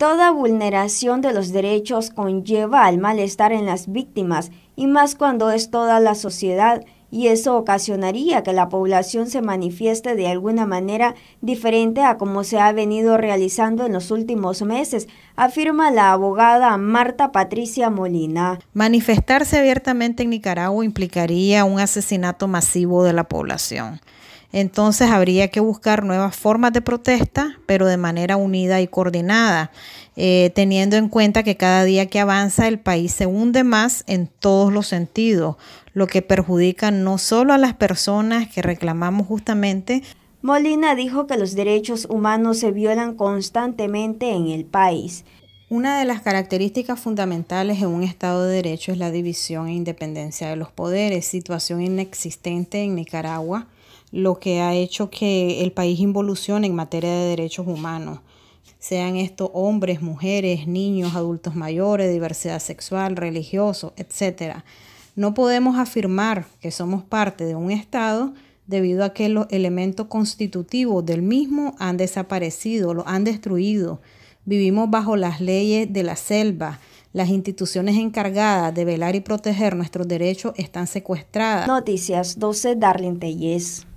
Toda vulneración de los derechos conlleva al malestar en las víctimas, y más cuando es toda la sociedad, y eso ocasionaría que la población se manifieste de alguna manera diferente a como se ha venido realizando en los últimos meses, afirma la abogada Marta Patricia Molina. Manifestarse abiertamente en Nicaragua implicaría un asesinato masivo de la población entonces habría que buscar nuevas formas de protesta, pero de manera unida y coordinada, eh, teniendo en cuenta que cada día que avanza el país se hunde más en todos los sentidos, lo que perjudica no solo a las personas que reclamamos justamente, Molina dijo que los derechos humanos se violan constantemente en el país. Una de las características fundamentales en un Estado de Derecho es la división e independencia de los poderes, situación inexistente en Nicaragua, lo que ha hecho que el país involucione en materia de derechos humanos, sean estos hombres, mujeres, niños, adultos mayores, diversidad sexual, religioso, etc. No podemos afirmar que somos parte de un Estado debido a que los elementos constitutivos del mismo han desaparecido, lo han destruido. Vivimos bajo las leyes de la selva, las instituciones encargadas de velar y proteger nuestros derechos están secuestradas. Noticias 12 Darlene Tellez.